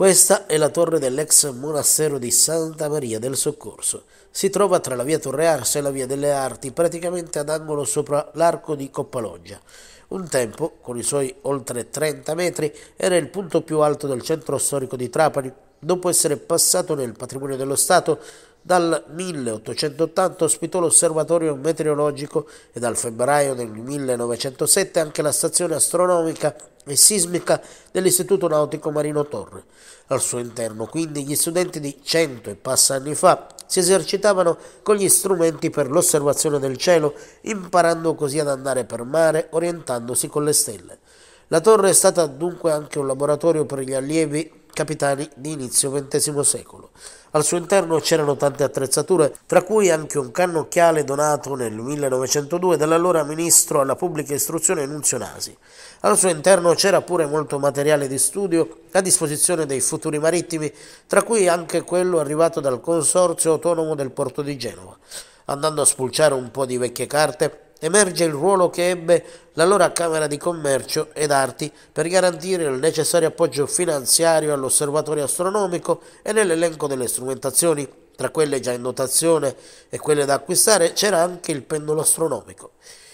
Questa è la torre dell'ex monastero di Santa Maria del Soccorso. Si trova tra la via Torre Arsa e la via delle Arti, praticamente ad angolo sopra l'arco di Coppaloggia. Un tempo, con i suoi oltre 30 metri, era il punto più alto del centro storico di Trapani dopo essere passato nel patrimonio dello Stato, dal 1880 ospitò l'osservatorio meteorologico e dal febbraio del 1907 anche la stazione astronomica e sismica dell'Istituto Nautico Marino Torre. Al suo interno, quindi, gli studenti di cento e passa anni fa si esercitavano con gli strumenti per l'osservazione del cielo, imparando così ad andare per mare, orientandosi con le stelle. La torre è stata dunque anche un laboratorio per gli allievi capitali di inizio XX secolo. Al suo interno c'erano tante attrezzature, tra cui anche un cannocchiale donato nel 1902 dall'allora ministro alla pubblica istruzione Nunzio Nasi. Al suo interno c'era pure molto materiale di studio a disposizione dei futuri marittimi, tra cui anche quello arrivato dal Consorzio Autonomo del Porto di Genova. Andando a spulciare un po' di vecchie carte, emerge il ruolo che ebbe l'allora Camera di Commercio ed Arti per garantire il necessario appoggio finanziario all'osservatorio astronomico e nell'elenco delle strumentazioni. Tra quelle già in dotazione e quelle da acquistare c'era anche il pendolo astronomico.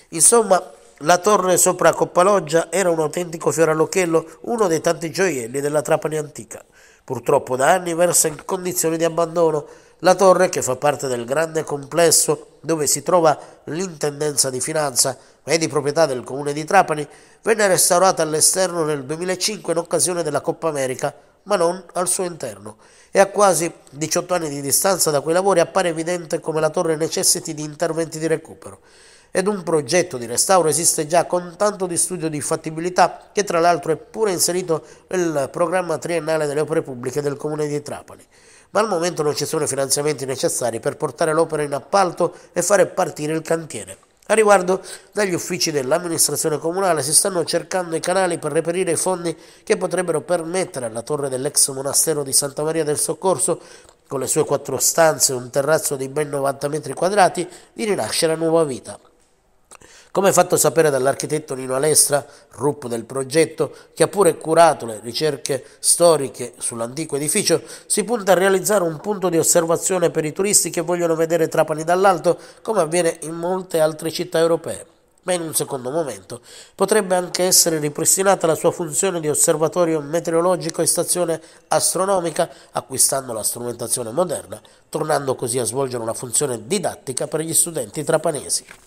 Insomma, la torre sopra Coppaloggia era un autentico fiorallochello, uno dei tanti gioielli della Trapani antica. Purtroppo da anni versa in condizioni di abbandono. La torre, che fa parte del grande complesso dove si trova l'intendenza di finanza e di proprietà del comune di Trapani, venne restaurata all'esterno nel 2005 in occasione della Coppa America, ma non al suo interno. E a quasi 18 anni di distanza da quei lavori appare evidente come la torre necessiti di interventi di recupero ed un progetto di restauro esiste già con tanto di studio di fattibilità che tra l'altro è pure inserito nel programma triennale delle opere pubbliche del Comune di Trapani. Ma al momento non ci sono i finanziamenti necessari per portare l'opera in appalto e fare partire il cantiere. A riguardo, dagli uffici dell'amministrazione comunale si stanno cercando i canali per reperire i fondi che potrebbero permettere alla torre dell'ex monastero di Santa Maria del Soccorso, con le sue quattro stanze e un terrazzo di ben 90 metri quadrati, di rinascere a nuova vita. Come fatto sapere dall'architetto Nino Alestra, RUP del progetto, che ha pure curato le ricerche storiche sull'antico edificio, si punta a realizzare un punto di osservazione per i turisti che vogliono vedere Trapani dall'alto, come avviene in molte altre città europee ma in un secondo momento potrebbe anche essere ripristinata la sua funzione di osservatorio meteorologico e stazione astronomica, acquistando la strumentazione moderna, tornando così a svolgere una funzione didattica per gli studenti trapanesi.